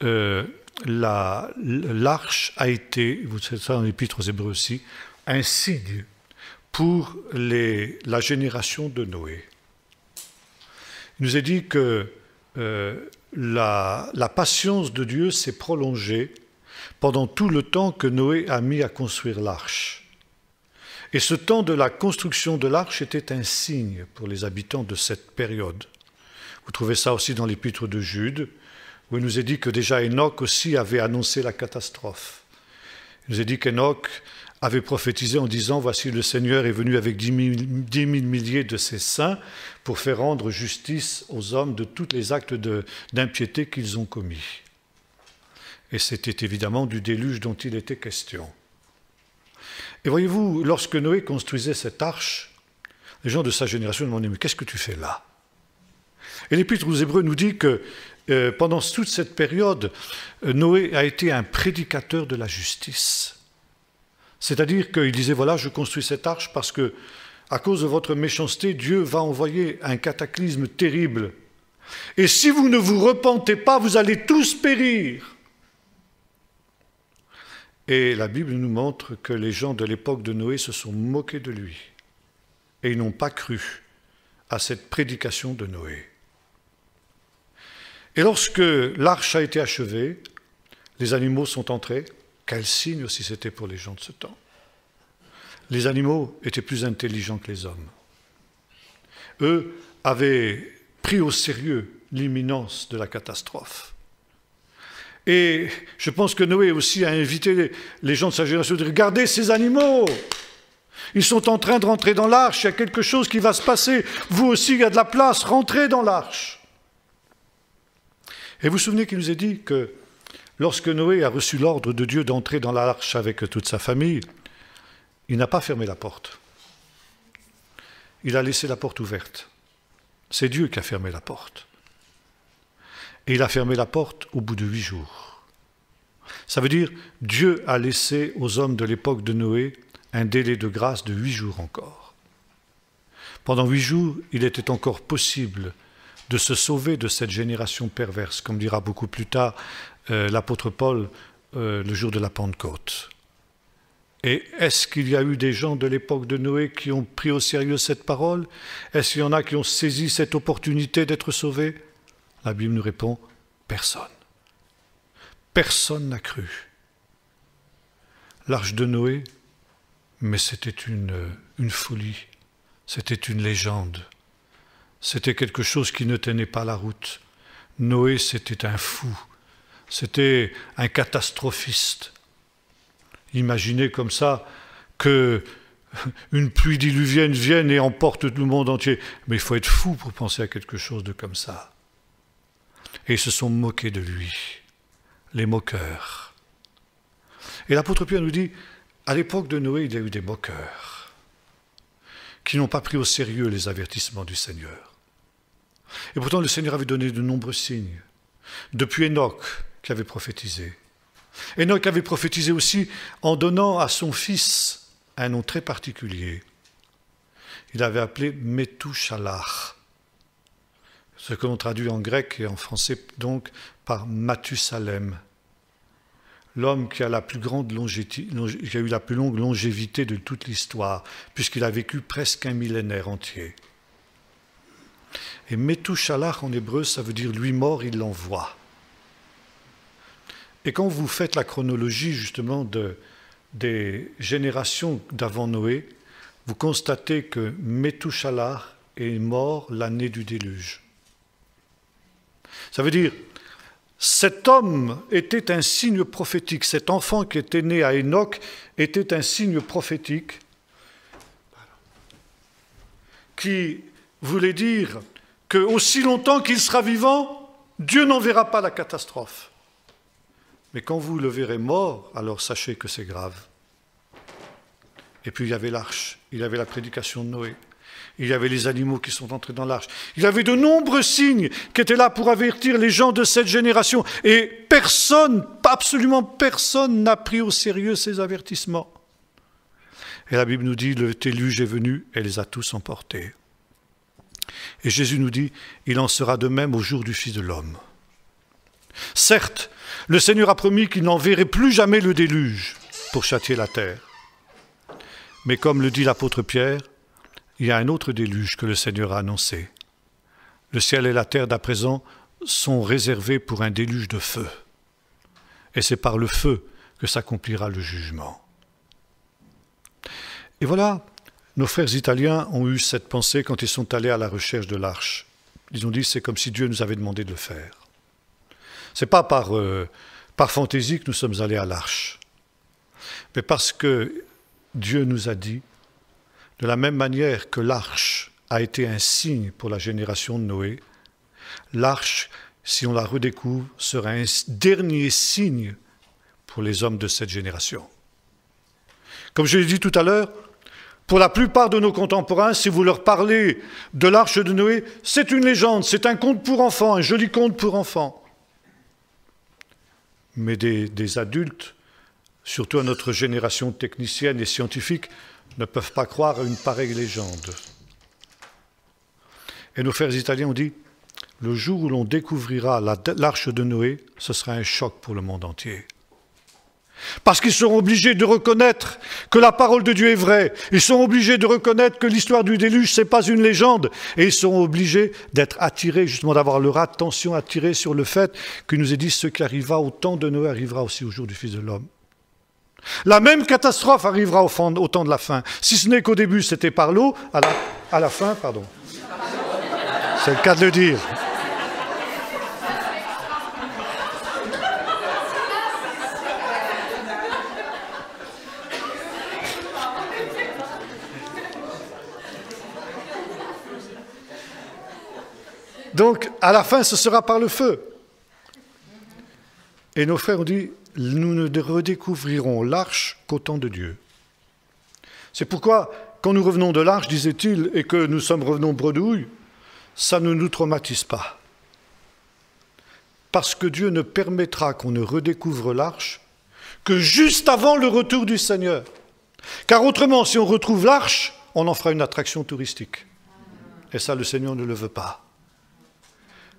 euh, l'arche a été, vous savez ça dans l'épître aux Hébreux aussi, un signe pour la génération de Noé. Il nous est dit que euh, la patience de Dieu s'est prolongée pendant tout le temps que Noé a mis à construire l'arche. Et ce temps de la construction de l'arche était un signe pour les habitants de cette période. Vous trouvez ça aussi dans l'épître de Jude, où il nous est dit que déjà Enoch aussi avait annoncé la catastrophe. Il nous est dit qu'Enoch avait prophétisé en disant, voici le Seigneur est venu avec dix mille milliers de ses saints pour faire rendre justice aux hommes de tous les actes d'impiété qu'ils ont commis. Et c'était évidemment du déluge dont il était question. Et voyez-vous, lorsque Noé construisait cette arche, les gens de sa génération demandaient, mais qu'est-ce que tu fais là Et l'Épître aux Hébreux nous dit que euh, pendant toute cette période, Noé a été un prédicateur de la justice. C'est-à-dire qu'il disait, voilà, je construis cette arche parce que, à cause de votre méchanceté, Dieu va envoyer un cataclysme terrible. Et si vous ne vous repentez pas, vous allez tous périr. Et la Bible nous montre que les gens de l'époque de Noé se sont moqués de lui et ils n'ont pas cru à cette prédication de Noé. Et lorsque l'arche a été achevée, les animaux sont entrés. Quel signe si c'était pour les gens de ce temps Les animaux étaient plus intelligents que les hommes. Eux avaient pris au sérieux l'imminence de la catastrophe. Et je pense que Noé aussi a invité les gens de sa génération de dire, regardez ces animaux ils sont en train de rentrer dans l'arche, il y a quelque chose qui va se passer. Vous aussi, il y a de la place, rentrez dans l'arche. Et vous vous souvenez qu'il nous a dit que lorsque Noé a reçu l'ordre de Dieu d'entrer dans l'arche avec toute sa famille, il n'a pas fermé la porte. Il a laissé la porte ouverte. C'est Dieu qui a fermé la porte et il a fermé la porte au bout de huit jours. Ça veut dire Dieu a laissé aux hommes de l'époque de Noé un délai de grâce de huit jours encore. Pendant huit jours, il était encore possible de se sauver de cette génération perverse, comme dira beaucoup plus tard euh, l'apôtre Paul euh, le jour de la Pentecôte. Et est-ce qu'il y a eu des gens de l'époque de Noé qui ont pris au sérieux cette parole Est-ce qu'il y en a qui ont saisi cette opportunité d'être sauvés la Bible nous répond, personne. Personne n'a cru. L'arche de Noé, mais c'était une, une folie, c'était une légende, c'était quelque chose qui ne tenait pas la route. Noé, c'était un fou, c'était un catastrophiste. Imaginez comme ça que une pluie diluvienne vienne et emporte tout le monde entier. Mais il faut être fou pour penser à quelque chose de comme ça et se sont moqués de lui, les moqueurs. Et l'apôtre Pierre nous dit, à l'époque de Noé, il y a eu des moqueurs qui n'ont pas pris au sérieux les avertissements du Seigneur. Et pourtant, le Seigneur avait donné de nombreux signes. Depuis Enoch qui avait prophétisé. Enoch avait prophétisé aussi en donnant à son fils un nom très particulier. Il avait appelé Métouchalach, ce que l'on traduit en grec et en français donc par Mathusalem, l'homme qui a, eu la plus longue longévité de toute l'histoire, puisqu'il a vécu presque un millénaire entier. Et Metushalach en hébreu, ça veut dire lui mort, il l'envoie. Et quand vous faites la chronologie justement des générations d'avant Noé, vous constatez que Metushalach est mort l'année du déluge. Ça veut dire, cet homme était un signe prophétique, cet enfant qui était né à Enoch était un signe prophétique qui voulait dire que aussi longtemps qu'il sera vivant, Dieu n'enverra pas la catastrophe. Mais quand vous le verrez mort, alors sachez que c'est grave. Et puis il y avait l'arche, il y avait la prédication de Noé. Il y avait les animaux qui sont entrés dans l'arche. Il y avait de nombreux signes qui étaient là pour avertir les gens de cette génération. Et personne, absolument personne, n'a pris au sérieux ces avertissements. Et la Bible nous dit, le déluge est venu et les a tous emportés. Et Jésus nous dit, il en sera de même au jour du Fils de l'homme. Certes, le Seigneur a promis qu'il n'enverrait plus jamais le déluge pour châtier la terre. Mais comme le dit l'apôtre Pierre, il y a un autre déluge que le Seigneur a annoncé. Le ciel et la terre d'à présent sont réservés pour un déluge de feu. Et c'est par le feu que s'accomplira le jugement. Et voilà, nos frères italiens ont eu cette pensée quand ils sont allés à la recherche de l'arche. Ils ont dit c'est comme si Dieu nous avait demandé de le faire. C'est pas par, euh, par fantaisie que nous sommes allés à l'arche, mais parce que Dieu nous a dit de la même manière que l'arche a été un signe pour la génération de Noé, l'arche, si on la redécouvre, sera un dernier signe pour les hommes de cette génération. Comme je l'ai dit tout à l'heure, pour la plupart de nos contemporains, si vous leur parlez de l'arche de Noé, c'est une légende, c'est un conte pour enfants, un joli conte pour enfants. Mais des, des adultes, surtout à notre génération technicienne et scientifique, ne peuvent pas croire à une pareille légende. Et nos frères italiens ont dit, le jour où l'on découvrira l'arche de Noé, ce sera un choc pour le monde entier. Parce qu'ils seront obligés de reconnaître que la parole de Dieu est vraie. Ils sont obligés de reconnaître que l'histoire du déluge, ce n'est pas une légende. Et ils seront obligés d'être attirés, justement d'avoir leur attention attirée sur le fait que nous est dit ce qui arriva au temps de Noé arrivera aussi au jour du Fils de l'homme. La même catastrophe arrivera au, temps de la fin. Si ce n'est qu'au début, c'était par l'eau, à à la fin, pardon. C'est le cas de le dire. Donc, à la fin, ce sera par le feu. Et nos frères ont dit, nous ne redécouvrirons l'arche qu'au temps de Dieu. C'est pourquoi, quand nous revenons de l'arche, disait-il, et que nous sommes revenus bredouille, ça ne nous traumatise pas. Parce que Dieu ne permettra qu'on ne redécouvre l'arche que juste avant le retour du Seigneur. Car autrement, si on retrouve l'arche, on en fera une attraction touristique. Et ça, le Seigneur ne le veut pas.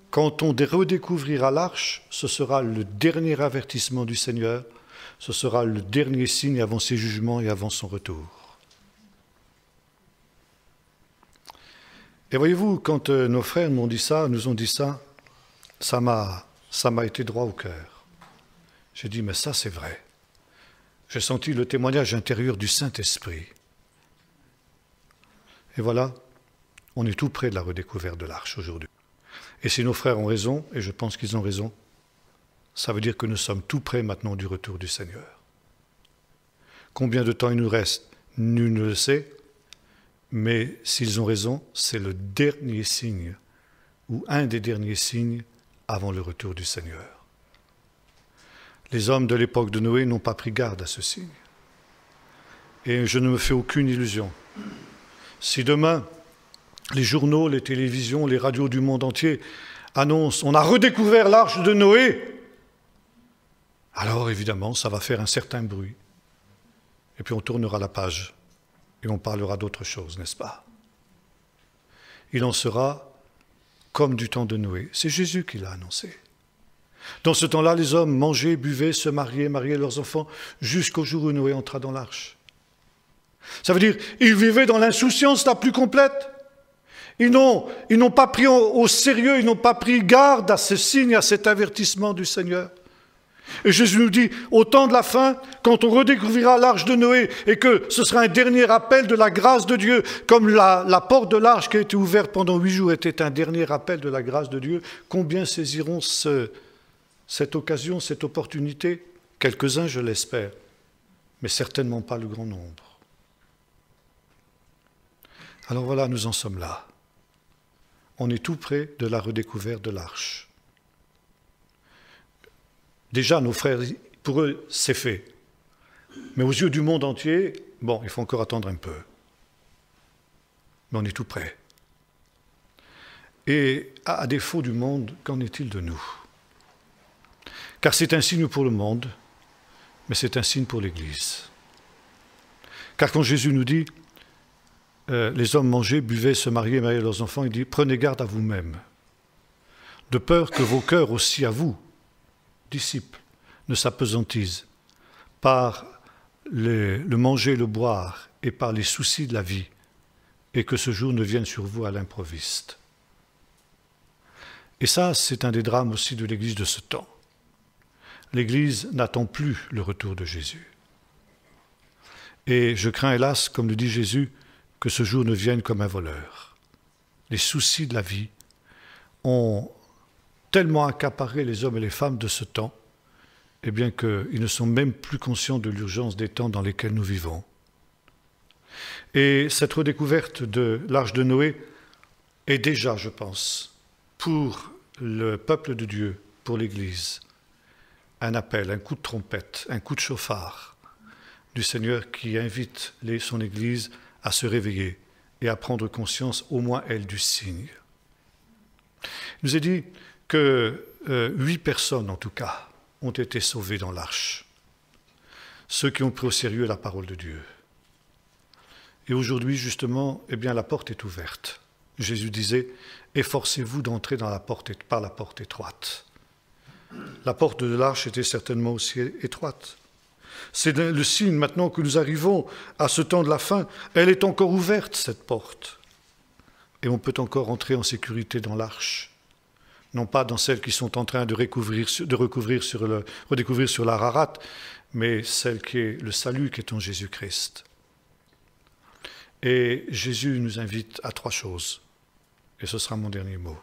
Quand on redécouvrira l'arche, ce sera le dernier avertissement du Seigneur, ce sera le dernier signe avant ses jugements et avant son retour. Et voyez-vous, quand euh, nos frères m'ont dit ça, nous ont dit ça, ça m'a, ça m'a été droit au cœur. J'ai dit, mais ça c'est vrai. J'ai senti le témoignage intérieur du Saint-Esprit. Et voilà, on est tout près de la redécouverte de l'arche aujourd'hui. Et si nos frères ont raison, et je pense qu'ils ont raison, ça veut dire que nous sommes tout prêts maintenant du retour du Seigneur. Combien de temps il nous reste, nul ne le sait, mais s'ils ont raison, c'est le dernier signe, ou un des derniers signes avant le retour du Seigneur. Les hommes de l'époque de Noé n'ont pas pris garde à ce signe. Et je ne me fais aucune illusion. Si demain, les journaux, les télévisions, les radios du monde entier annoncent on a redécouvert l'arche de Noé, alors évidemment, ça va faire un certain bruit. Et puis on tournera la page et on parlera d'autre chose, n'est-ce pas Il en sera comme du temps de Noé. C'est Jésus qui l'a annoncé. Dans ce temps-là, les hommes mangeaient, buvaient, se mariaient, mariaient leurs enfants, jusqu'au jour où Noé entra dans l'arche. Ça veut dire, ils vivaient dans l'insouciance la plus complète. Ils n'ont pas pris au, sérieux, ils n'ont pas pris garde à ce signe, à cet avertissement du Seigneur. Et Jésus nous dit, au temps de la fin, quand on redécouvrira l'arche de Noé et que ce sera un dernier appel de la grâce de Dieu, comme la, porte de l'arche qui a été ouverte pendant huit jours était un dernier appel de la grâce de Dieu, combien saisiront cette occasion, cette opportunité Quelques-uns, je l'espère, mais certainement pas le grand nombre. Alors voilà, nous en sommes là on est tout près de la redécouverte de l'arche. Déjà, nos frères, pour eux, c'est fait. Mais aux yeux du monde entier, bon, il faut encore attendre un peu. Mais on est tout près. Et à défaut du monde, qu'en est-il de nous Car c'est un signe pour le monde, mais c'est un signe pour l'Église. Car quand Jésus nous dit, euh, les hommes mangeaient, buvaient, se mariaient, mariaient leurs enfants, il dit, prenez garde à vous-même, de peur que vos cœurs aussi à vous, disciples, ne s'apesantisent par le manger, le boire et par les soucis de la vie, et que ce jour ne vienne sur vous à l'improviste. Et ça, c'est un des drames aussi de l'Église de ce temps. L'Église n'attend plus le retour de Jésus. Et je crains, hélas, comme le dit Jésus, que ce jour ne vienne comme un voleur. Les soucis de la vie ont tellement accaparé les hommes et les femmes de ce temps, et eh bien qu'ils ne sont même plus conscients de l'urgence des temps dans lesquels nous vivons. Et cette redécouverte de l'Arche de Noé est déjà, je pense, pour le peuple de Dieu, pour l'Église, un appel, un coup de trompette, un coup de chauffard du Seigneur qui invite son Église à se réveiller et à prendre conscience, au moins elle, du signe. Il nous est dit que euh, huit personnes, en tout cas, ont été sauvées dans l'arche, ceux qui ont pris au sérieux la parole de Dieu. Et aujourd'hui, justement, eh bien, la porte est ouverte. Jésus disait, Efforcez-vous d'entrer dans la porte, et par la porte étroite. La porte de l'arche était certainement aussi étroite. C'est le signe maintenant que nous arrivons à ce temps de la fin. Elle est encore ouverte, cette porte. Et on peut encore entrer en sécurité dans l'arche. Non pas dans celles qui sont en train de, recouvrir, sur la redécouvrir sur mais celle qui est le salut qui est en Jésus-Christ. Et Jésus nous invite à trois choses. Et ce sera mon dernier mot.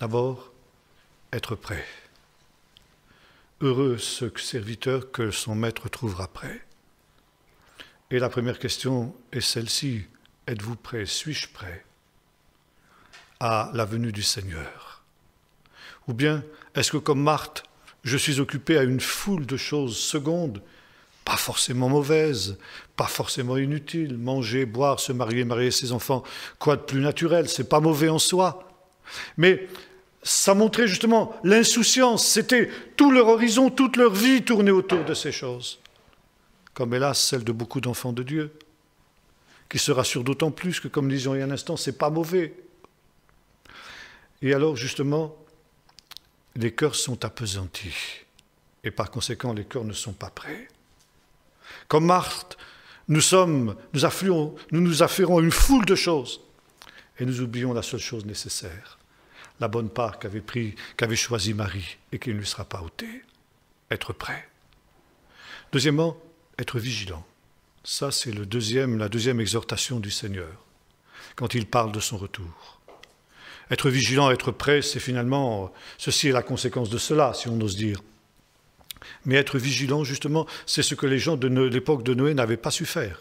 D'abord, être prêt. Heureux ce serviteur que son maître trouvera prêt. Et la première question est celle-ci. Êtes-vous prêt Suis-je prêt à la venue du Seigneur Ou bien est-ce que comme Marthe, je suis occupé à une foule de choses secondes, pas forcément mauvaises, pas forcément inutiles, manger, boire, se marier, marier ses enfants, quoi de plus naturel, c'est pas mauvais en soi. Mais ça montrait justement l'insouciance. C'était tout leur horizon, toute leur vie tournée autour de ces choses. Comme hélas celle de beaucoup d'enfants de Dieu, qui se rassurent d'autant plus que, comme disons il y a un instant, c'est pas mauvais. Et alors justement, les cœurs sont appesantis. Et par conséquent, les cœurs ne sont pas prêts. Comme Marthe, nous sommes, nous affluons, nous nous affairons à une foule de choses et nous oublions la seule chose nécessaire, la bonne part qu'avait pris, qu'avait choisi Marie et qui ne lui sera pas ôtée. Être prêt. Deuxièmement, être vigilant. Ça, c'est le deuxième, la deuxième exhortation du Seigneur quand il parle de son retour. Être vigilant, être prêt, c'est finalement, ceci est la conséquence de cela, si on ose dire. Mais être vigilant, justement, c'est ce que les gens de l'époque de Noé n'avaient pas su faire.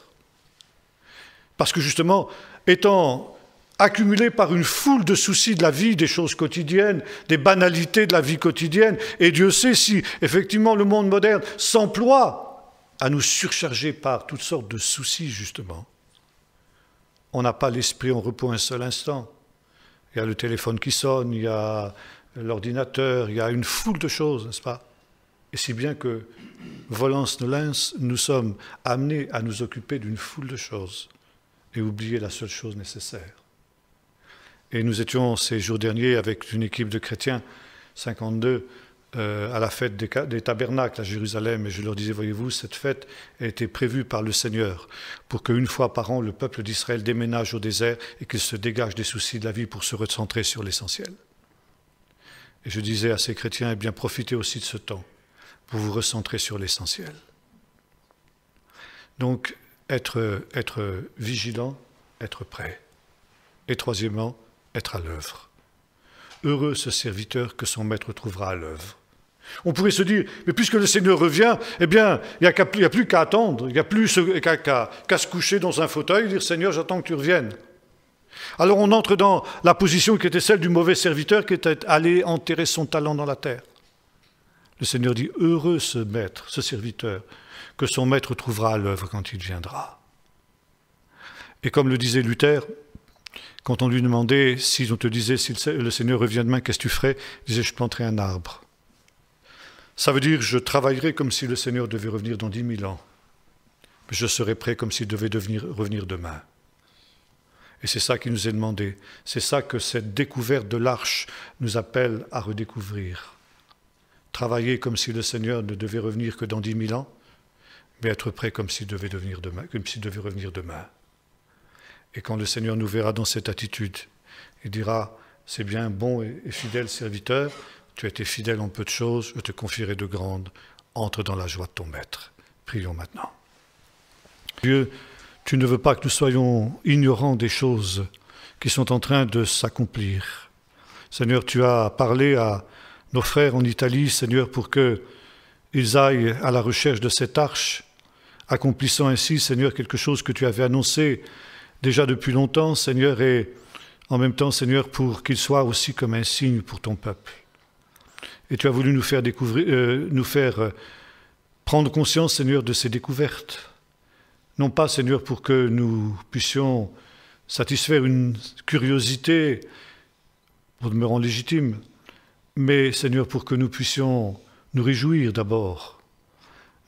Parce que justement, étant accumulé par une foule de soucis de la vie, des choses quotidiennes, des banalités de la vie quotidienne. Et Dieu sait si effectivement le monde moderne s'emploie à nous surcharger par toutes sortes de soucis, justement. On n'a pas l'esprit en repos un seul instant. Il y a le téléphone qui sonne, il y a l'ordinateur, il y a une foule de choses, n'est-ce pas Et si bien que, volance lince, nous sommes amenés à nous occuper d'une foule de choses et oublier la seule chose nécessaire. Et nous étions ces jours derniers avec une équipe de chrétiens, 52, euh, à la fête des, des, tabernacles à Jérusalem. Et je leur disais, voyez-vous, cette fête a été prévue par le Seigneur pour qu'une fois par an, le peuple d'Israël déménage au désert et qu'il se dégage des soucis de la vie pour se recentrer sur l'essentiel. Et je disais à ces chrétiens, eh bien, profitez aussi de ce temps pour vous recentrer sur l'essentiel. Donc, être, être vigilant, être prêt. Et troisièmement, être à l'œuvre. Heureux ce serviteur que son maître trouvera à l'œuvre. On pourrait se dire, mais puisque le Seigneur revient, eh bien, il n'y a, plus qu'à attendre, il n'y a plus qu'à se coucher dans un fauteuil et dire, Seigneur, j'attends que tu reviennes. Alors on entre dans la position qui était celle du mauvais serviteur qui était allé enterrer son talent dans la terre. Le Seigneur dit, heureux ce maître, ce serviteur, que son maître trouvera à l'œuvre quand il viendra. Et comme le disait Luther, quand on lui demandait, si on te disait, si le Seigneur revient demain, qu'est-ce que tu ferais Il disait, je planterai un arbre. Ça veut dire, je travaillerai comme si le Seigneur devait revenir dans dix mille ans. Je serai prêt comme s'il devait revenir demain. Et c'est ça qui nous est demandé. C'est ça que cette découverte de l'arche nous appelle à redécouvrir. Travailler comme si le Seigneur ne devait revenir que dans dix mille ans, mais être prêt comme s'il devait, comme s'il devait revenir demain. Et quand le Seigneur nous verra dans cette attitude, il dira, c'est bien bon et fidèle serviteur, tu as été fidèle en peu de choses, je te confierai de grandes, entre dans la joie de ton maître. Prions maintenant. Dieu, tu ne veux pas que nous soyons ignorants des choses qui sont en train de s'accomplir. Seigneur, tu as parlé à nos frères en Italie, Seigneur, pour qu'ils aillent à la recherche de cette arche, accomplissant ainsi, Seigneur, quelque chose que tu avais annoncé déjà depuis longtemps, Seigneur, et en même temps, Seigneur, pour qu'il soit aussi comme un signe pour ton peuple. Et tu as voulu nous faire, découvrir, euh, nous faire euh, prendre conscience, Seigneur, de ces découvertes. Non pas, Seigneur, pour que nous puissions satisfaire une curiosité pour demeurant légitime, mais, Seigneur, pour que nous puissions nous réjouir d'abord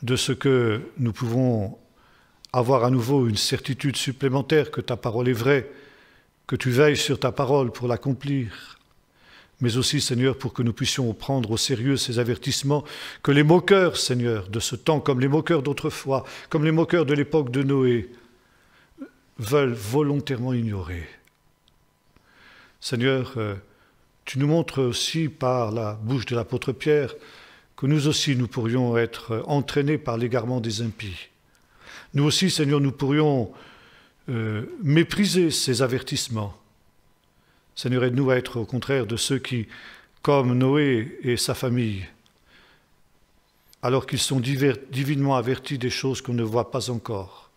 de ce que nous pouvons avoir à nouveau une certitude supplémentaire que ta parole est vraie, que tu veilles sur ta parole pour l'accomplir, mais aussi, Seigneur, pour que nous puissions prendre au sérieux ces avertissements, que les moqueurs, Seigneur, de ce temps, comme les moqueurs d'autrefois, comme les moqueurs de l'époque de Noé, veulent volontairement ignorer. Seigneur, euh, tu nous montres aussi par la bouche de l'apôtre Pierre que nous aussi nous pourrions être entraînés par l'égarement des impies. Nous aussi, Seigneur, nous pourrions euh, mépriser ces avertissements. Seigneur, aide-nous à être au contraire de ceux qui, comme Noé et sa famille, alors qu'ils sont divinement avertis des choses qu'on ne voit pas encore,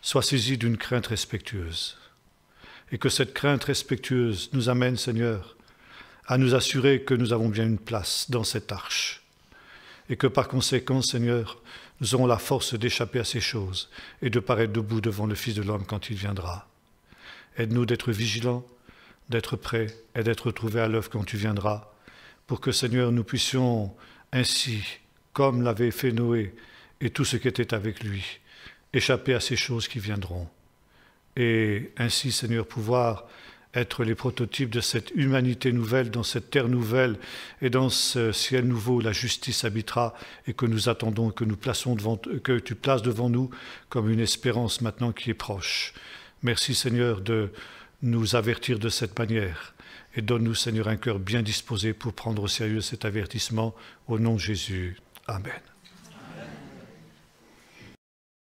soient saisis d'une crainte respectueuse. Et que cette crainte respectueuse nous amène, Seigneur, à nous assurer que nous avons bien une place dans cette arche. Et que par conséquent, Seigneur, nous la force d'échapper à ces choses et de paraître debout devant le Fils de l'homme quand il viendra. Aide-nous d'être vigilants, d'être prêts et d'être trouvés à l'œuvre quand tu viendras, pour que Seigneur nous puissions ainsi, comme l'avait fait Noé et tout ce qui était avec lui, échapper à ces choses qui viendront. Et ainsi, Seigneur, pouvoir être les prototypes de cette humanité nouvelle, dans cette terre nouvelle et dans ce ciel nouveau, la justice habitera et que nous attendons, que nous plaçons devant, que tu places devant nous comme une espérance maintenant qui est proche. Merci Seigneur de nous avertir de cette manière et donne-nous Seigneur un cœur bien disposé pour prendre au sérieux cet avertissement au nom de Jésus. Amen.